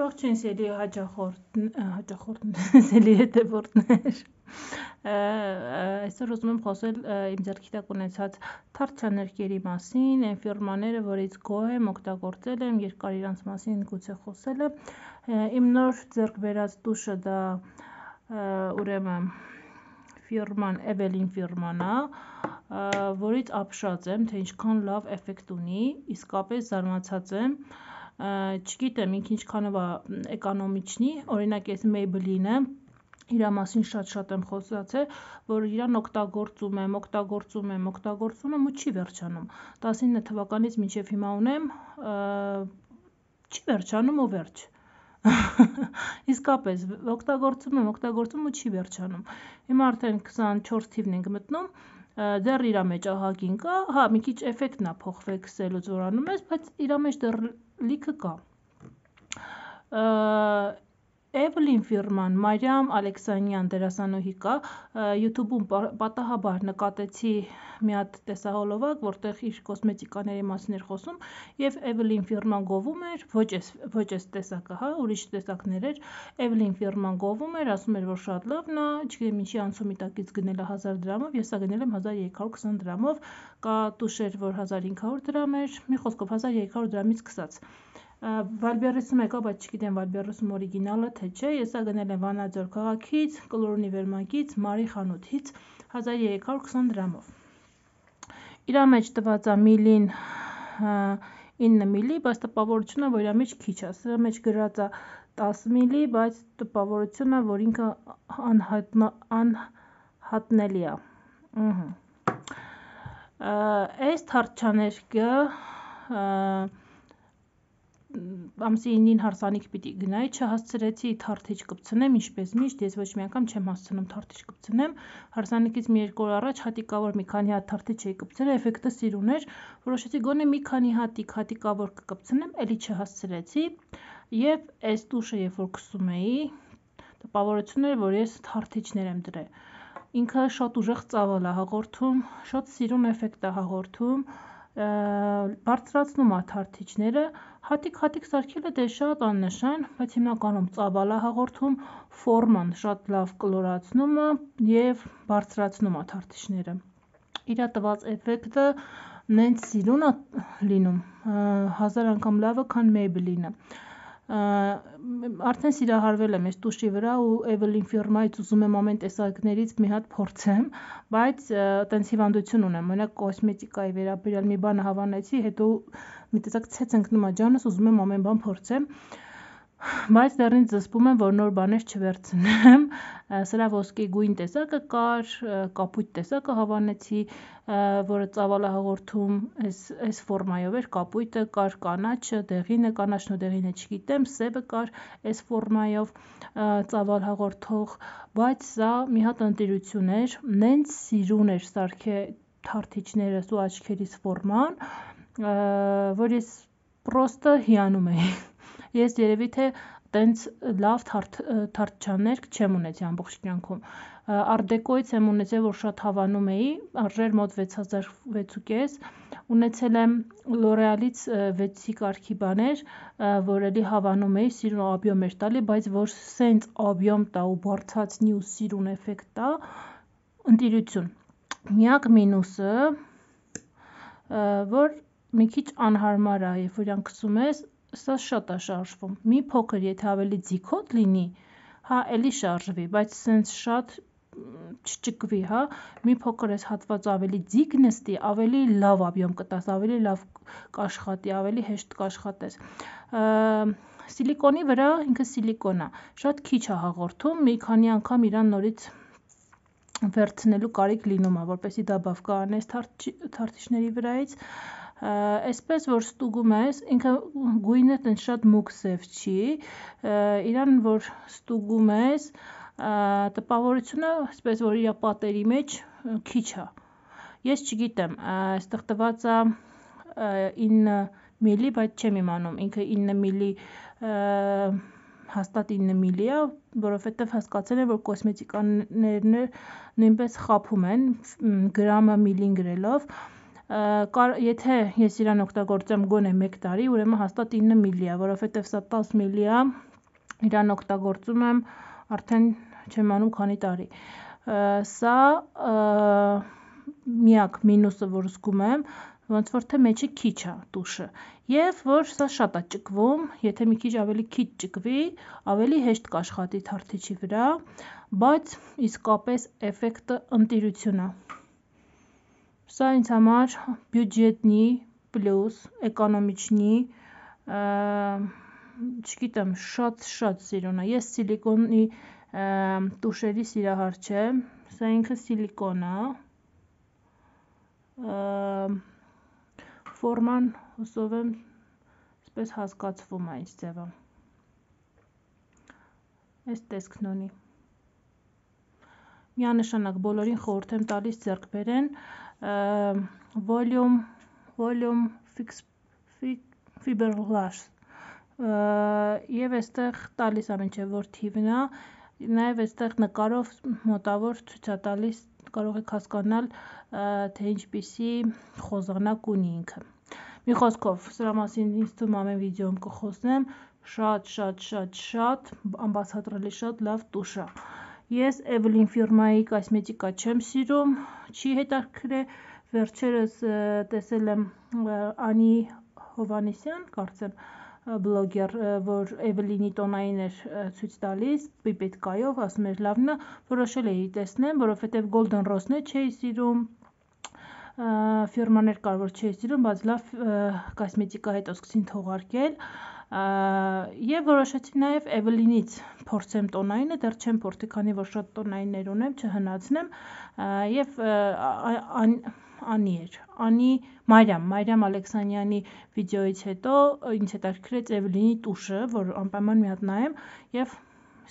Ողջույն սելի հաջախորդ հաջախորդ սելի հետևորդներ։ Այսօր ուզում եմ խոսել իմ ձեռքի տակ ունեցած թարցաներկերի մասին, այն ֆիրմաները, որից գոհ եմ, օգտագործել եմ, երկար իրանց մասին գուցե խոսել եմ։ Իմ նոր ձեռք բերած տուշը դա ուրեմն ֆիրման Evelyn ֆիրման է, որից ապշած եմ, թե ինչքան լավ էֆեկտ ունի, իսկապես զարմացած եմ։ և, չգիտեմ ինքն ինչքանով էկոնոմիչնի, օրինակ ես Maybelline-ը իրա մասին շատ-շատ եմ խոսացել, որ իրան օգտագործում եմ, օգտագործում եմ, օգտագործում եմ ու չի վերջանում։ 19 թվականից մինչև հիմա ունեմ, չի վերջանում ու վերջ։ Իսկապես օգտագործում եմ, օգտագործում ու չի վերջանում։ Հիմա արդեն 24 թիվն ենք մտնում, դեռ իր մեջ ահագին կա, հա, մի քիչ էֆեկտն է փոխվել քսելուց որանում ես, բայց իր մեջ դեռ լիքը կա։ Ա Evelyn Firman, Մարիամ Ալեքսանյան դերասանուհի կա, YouTube-ում պատահաբար նկատեցի մի հատ տեսահոլովակ, որտեղ իր կոսմետիկաների մասին էր խոսում, եւ Evelyn Firman գովում էր, ոչ էս ոչ էս տեսակը, հա, ուրիշ տեսակներ էր։ Evelyn Firman գովում էր, ասում էր, որ շատ լավն է, չգիտեմ ինչի անցումի տակից գնել է 1000 դրամով, ես ա գնել եմ 1320 դրամով, կա տուշեր, որ 1500 դրամ էր, մի խոսքով 1300 դրամից սկսած։ Վալբերեսում եկա, բայց չգիտեմ Վալբերեսում օրիգինալը թե չէ։ Ես ա գնել եմ Վանաձոր քաղաքից, Կլորունի վերմակից, Մարի խանութից 1320 դրամով։ Իրա մեջ տված է միլին 9 միլի, բայց տպավորությունը որ իրա մեջ քիչ է։ Սրա մեջ գրած է 10 միլի, բայց տպավորությունը որ ինքը անհատնա անհատնելի է։ Ահա։ Այս թարչաներկը ամսի 9-ին հարսանիք պիտի գնայի, չհասցրեցի թարթիչ կպցնեմ, ինչպես միշտ, ես ոչ մի անգամ չեմ հասցնում թարթիչ կպցնեմ։ Հարսանիքից մի երկու օր առաջ հատիկավոր մի քանի հատ թարթիչ էի կպցրել, էֆեկտը սիրուն էր, որոշեցի գոնե մի քանի հատիկ հատիկավոր կկպցնեմ, էլի չհասցրեցի։ Եվ այս տուշը, երբ որ կսում էի, տպավորությունն էր, որ ես թարթիչներ եմ դրել։ Ինքը շատ ուժեղ ծավալ է հաղորդում, շատ սիրուն էֆեկտ է հաղորդում, հաղորդում բարձրացնում է թարթիչները, հատիկ-հատիկ սարքելը դե շատ աննշան, բայց հիմնականում ծավալը հաղորդում, ֆորման շատ լավ կլորացնում է եւ բարձրացնում է թարթիչները։ Իրա տված էֆեկտը նենց սիրուն է լինում, հազար անգամ լավը, քան Maybelline-ը արդեն սիրահարվել եմ այս տուշի վրա ու Evelyn Firma-ից ուզում եմ ամեն տեսակներից մի հատ փորձեմ, բայց տենց հիվանդություն ունեմ, օրինակ կոսմետիկայի վերաբերյալ մի բան հավանեցի, հետո մի տեսակ ցեց ընկնում աջանս, ուզում եմ ամեն բան փորձեմ բայց դեռին զսպում եմ, որ նոր բաներ չվերցնեմ։ Սրա ոսկի գույն տեսակը կար, կապույտ տեսակը հավանեցի, որը ծավալահաղորդում այս այս ֆորմայով էր, կապույտը կար, կանաչը, դեղինը, կանաչն ու դեղինը չգիտեմ, սևը կար այս ֆորմայով ծավալահաղորդող, բայց սա մի հատ ընտիրություն էր, նենց սիրուն էր սարքե թարթիչներս ու աչքերիս ֆորման, որ ես պրոստը հիանում էի ես երևի թե տենց լավ թարթչաներ չեմ ունեցի ամբողջ կյանքում արդեկոից եմ ունեցել որ շատ հավանում էի արժեր մոտ 6600 ունեցել եմ լորեալից 6-ի կարգի բաներ որ էլի հավանում էի սիրուն աբյոմ էր տալի բայց որ սենց աբյոմ տա ու բարձացնի ու սիրուն էֆեկտ տա ընտիրություն միակ մինուսը որ մի քիչ անհարմար է, երբ որ իրան քսում ես, սա շատ է շարժվում։ Մի փոքր, եթե ավելի ձիքոտ լինի, հա, էլի շարժվի, բայց սենց շատ չճկվի, հա, մի փոքր էս հատված ավելի ձիգ նստի, ավելի լավ ապյոմ կտաս, ավելի լավ կաշխատի, ավելի հեշտ կաշխատես։ Սիլիկոնի վրա ինքը սիլիկոն է, շատ քիչ է հաղորդում, մի քանի անգամ իրան նորից վերցնելու կարիք լինում է, որպեսի դա բավկանես թարթիչների վրայից, թարդ այսպես որ ստուգում ես, ինքը գույնը այնտեղ շատ մուգ սև չի, իրան որ ստուգում ես, տպավորությունը, այսպես որ իր պատերի մեջ քիչ է։ Ես չգիտեմ, այստեղ տված է 9 մմ, բայց չեմ իմանում, ինքը 9 մմ հաստատ 9 մմ-ի է, որովհետև հասկացել եմ, որ կոսմետիկաներն նույնպես խափում են գրամը միլին գրելով, եթե ես իրան օգտագործեմ գոնե 1 տարի, ուրեմն հաստատ 9 միլի է, որովհետև սա 10 միլի է, իրան օգտագործում եմ արդեն չեմ անում քանի տարի։ Սա միակ մինուսը, որ զգում եմ, ոնց որ թե մեջը քիչ է տուշը եւ որ սա շատ է ճկվում, եթե մի քիչ ավելի քիչ ճկվի, ավելի հեշտ կաշխատի թարթիչի վրա, բայց իսկապես էֆեկտը ընտիրություն է։ Սա ինձ համար բյուջետնի պլյուս էկոնոմիչնի չգիտեմ, շատ-շատ սիրուն է։ Ես սիլիկոնի տուշերի սիրահար չեմ, սա ինքը սիլիկոն է։ Ֆորման հուսով եմ սպես հասկացվում է այս ձևը։ Այս տեսքն ունի միանշանակ բոլորին խորհուրդ եմ տալիս ձեռք բերեն volume volume fix fiberglass եւ այստեղ տալիս ամեն ինչ որ թիվն է նաեւ այստեղ նկարով մոտավոր ցույց է տալիս կարող եք հասկանալ թե ինչպիսի խոզանակ ունի ինքը մի խոսքով սրա մասին ինձ թվում ամեն վիդեոյում կխոսնեմ շատ շատ շատ շատ անբացատրելի շատ լավ տուշ է Ես Evelyn ֆիրմայի կոսմետիկա չեմ սիրում, չի հետաքրքրե։ Վերջերս տեսել եմ Անի Հովանեսյան, կարծեմ, բլոգեր, որ Evelyn-ի տոնային էր ցույց տալիս Պիպետկայով, ասում էր լավնա, որոշել էի տեսնեմ, որովհետև Golden Rose-ն է չէի սիրում, ֆիրմաներ կարևոր չէի սիրում, բայց լավ կոսմետիկա հետո սկսին թողարկել Եվ որոշեցի նաև Evelyn-ից փորձեմ տոնայինը, դեռ չեմ փորձի, քանի որ շատ տոնայիններ ունեմ, չհնացնեմ, եւ Անի էր։ Անի Մարիամ, Մարիամ Ալեքսանյանի վիդեոից հետո ինձ հետաքրքրեց Evelyn-ի տուշը, որ անպայման մի հատ նայեմ եւ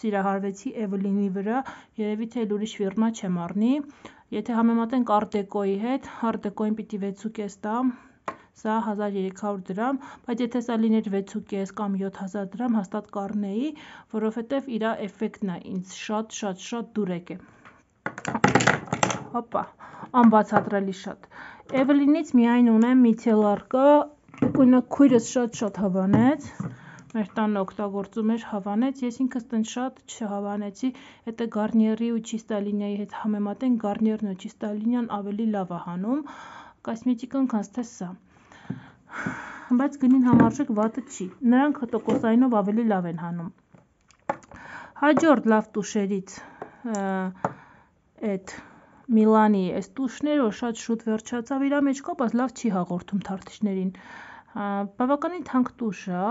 սիրահարվեցի Evelyn-ի վրա, երևի թե ուրիշ ֆիրմա չեմ առնի։ Եթե համեմատենք Art Deco-ի հետ, Art Deco-ին պիտի 6.5 տամ, սա 1300 դրամ, բայց եթե սա լիներ 6.5 կամ 7000 դրամ, հաստատ կառնեի, որովհետև իր էֆեկտն է ինձ շատ-շատ-շատ դուր եկե։ Հոպա, անբացատրելի շատ։ Evelyn-ից միայն ունեմ միցելարկը, ունը քույրս շատ-շատ հավանեց մեր տանը օգտագործում էր հավանեց, ես ինքս տընդ շատ չհավանեցի, հետո Garnier-ի ու Chistalinia-ի հետ համեմատեն Garnier-ն ու Chistalinia-ն ավելի լավ է հանում կոսմետիկան, քան թե սա բայց գնին համարժեք վատը չի։ Նրանք տոկոսայինով ավելի լավ են հանում։ Հաջորդ լավ տուշերից այդ Միլանի այս տուշները որ շատ շուտ վերջացավ, իր մեջ կա, բայց լավ չի հաղորդում թարթիչներին։ Բավականին թանկ տուշ է,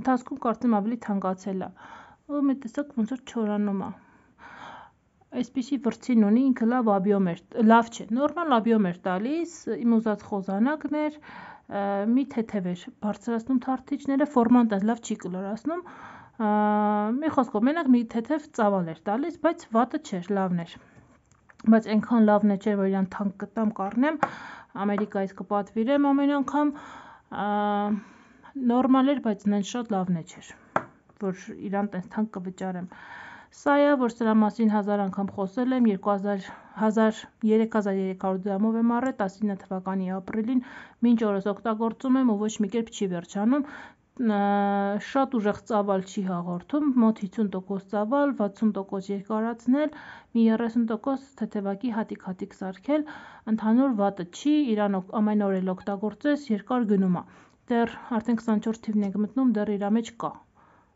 ընթացքում կարծեմ ավելի թանկացել է։ Ու մի տեսակ ոնց որ չորանում է այսպիսի վրցին ունի, ինքը լավ աբիոմ էր, լավ չէ, նորմալ աբիոմ էր տալիս, իմ ուզած խոզանակն էր, մի թեթև էր, բարձրացնում թարթիչները, ֆորմանտ էր, լավ չի կլորացնում, մի խոսքով մենակ մի թեթև ծավալ էր տալիս, բայց վատը չէր, լավն էր, բայց այնքան լավն է չէր, որ իրան թանկ կտամ, կառնեմ, ամերիկայից կպատվիրեմ ամեն անգամ, նորմալ էր, բայց նենց շատ լավն է չէր, որ իրան տենց թանկ կվճարեմ, Սա է, որ սրա մասին հազար անգամ խոսել եմ, 3300 դրամով եմ առել 19 թվականի ապրիլին, մինչ օրս օգտագործում եմ ու ոչ մի կերպ չի վերջանում, շատ ուժեղ ծավալ չի հաղորդում, մոտ 50% ծավալ, 60% երկարացնել, մի 30% թեթևակի հատիկ-հատիկ սարքել, ընդհանուր վատը չի, իրան ամեն օր էլ օգտագործես, երկար գնում է։ Դեռ արդեն 24 թիվն ենք մտնում, դեռ իրա մեջ կա։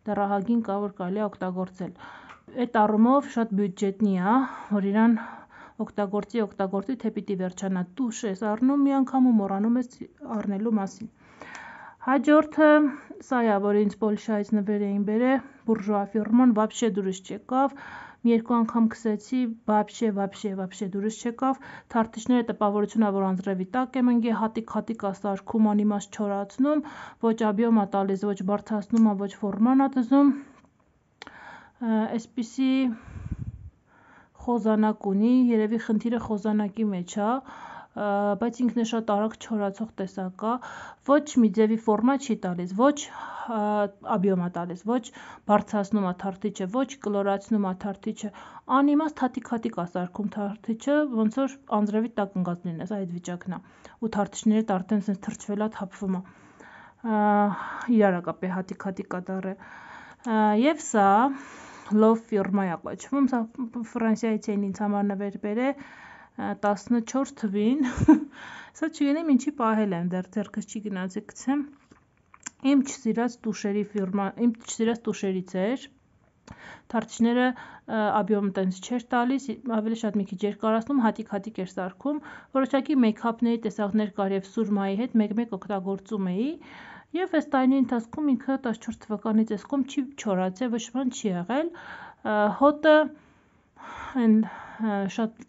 Դեռ ահագին կա, որ կարելի է օգտագործել։ Այդ առումով շատ բյուջետնի է, հա, որ իրան օգտագործի, օգտագործի, թե պիտի վերջանա տուշ ես առնում մի անգամ ու մոռանում ես առնելու մասին։ Հաջորդը սա է, որ ինձ Պոլշայից նվեր էին բերե, բուրժուա ֆիրման вообще դուրս չեկավ։ Մի երկու անգամ քսեցի, вообще, вообще, вообще դուրս չեկավ։ Թարտիչները տպավորությունա, որ անձրևի տակ եմ ընկե, հատիկ-հատիկ ասարկում, անիմաստ չորացնում, ոչ աբիոմա տալիս, ոչ բարձրացնում, ոչ ֆորմանա դզում այսպիսի խոզանակ ունի, երևի խնդիրը խոզանակի մեջ է, բայց ինքն է շատ արագ չորացող տեսակ է, ոչ մի ձևի ֆորմա չի տալիս, ոչ աբիոմա տալիս, ոչ բարձրացնում աթարթիչը, ոչ կլորացնում աթարթիչը, անիմաստ հատիկ-հատիկ ասարկում թարթիչը, ոնց որ անձրևի տակ ընկած լինես, այդ վիճակն է։ Ու թարթիչներդ արդեն sense թրջվելա, թափվում է։ Իրարակապի հատիկ-հատիկ կատարը։ Եվ սա Love firma-ն է կոչվում, սա Ֆրանսիայից էին ինձ համար նվերբեր է 14 թվին։ Սա չգիտեմ ինչի պահել եմ, դեռ ձեռքս չի գնացի գցեմ։ Իմ չսիրած տուշերի ֆիրմա, իմ չսիրած տուշերից էր։ Թարթիչները աբյոմ տենց չէր տալիս, ավելի շատ մի քիչ երկարացնում, հատիկ-հատիկ էր սարքում։ Որոշակի մեյքափների տեսակներ կար եւ սուրմայի հետ մեկ-մեկ օգտագործում էի։ -մեկ Եվ այս տարիների ընթացքում ինքը 14 թվականից էս կողմ չի չորացել, վշման չի եղել։ Հոտը այն շատ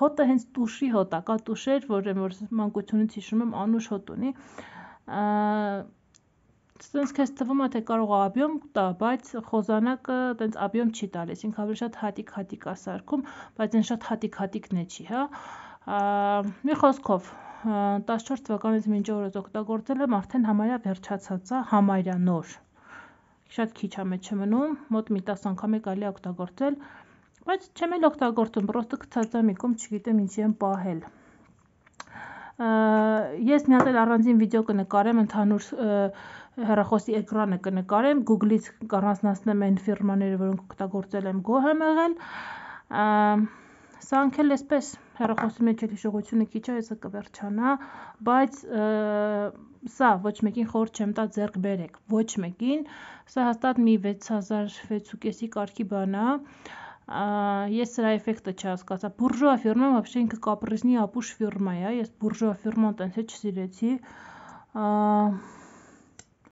հոտը հենց տուշի հոտ, ակա տուշեր, որը որ մանկությունից հիշում եմ անուշ հոտ ունի։ Սենց քեզ թվում է թե կարող աբյոմ տա, բայց խոզանակը տենց աբյոմ չի տալիս։ Ինքը ավելի շատ հատիկ-հատիկ է սարքում, բայց այն շատ հատիկ-հատիկն է չի, հա։ Մի խոսքով, 2014 թվականից մինչ օրս օգտագործել եմ, արդեն համարյա վերջացած է, համարյա նոր։ Շատ քիչ է մեջ մնում, մոտ մի 10 անգամ է կարելի օգտագործել, բայց չեմ էլ օգտագործում, պրոստը գցած եմ իկում, չգիտեմ ինչի եմ պահել։ Ես մի հատ էլ առանձին վիդեո կնկարեմ, ընդհանուր հեռախոսի էկրանը կնկարեմ, Google-ից առանձնացնեմ այն ֆիրմաները, որոնք օգտագործել եմ գոհ եմ եղել։ Ա Սա անքել էսպես հեռախոսի մեջ էլ հիշողությունը քիչ է, հեսա կվերջանա, բայց սա ոչ մեկին խորտ չեմ տա ձեռք բերեք, ոչ մեկին, սա հաստատ մի 6000 վեցուկեսի կարգի բան է, ես սրա էֆեկտը չհասկացա։ Բուրժուա ֆիրման вообще ինքը կապրիզնի ապուշ ֆիրմա է, ես բուրժուա ֆիրման տենց է չսիրեցի։ Ա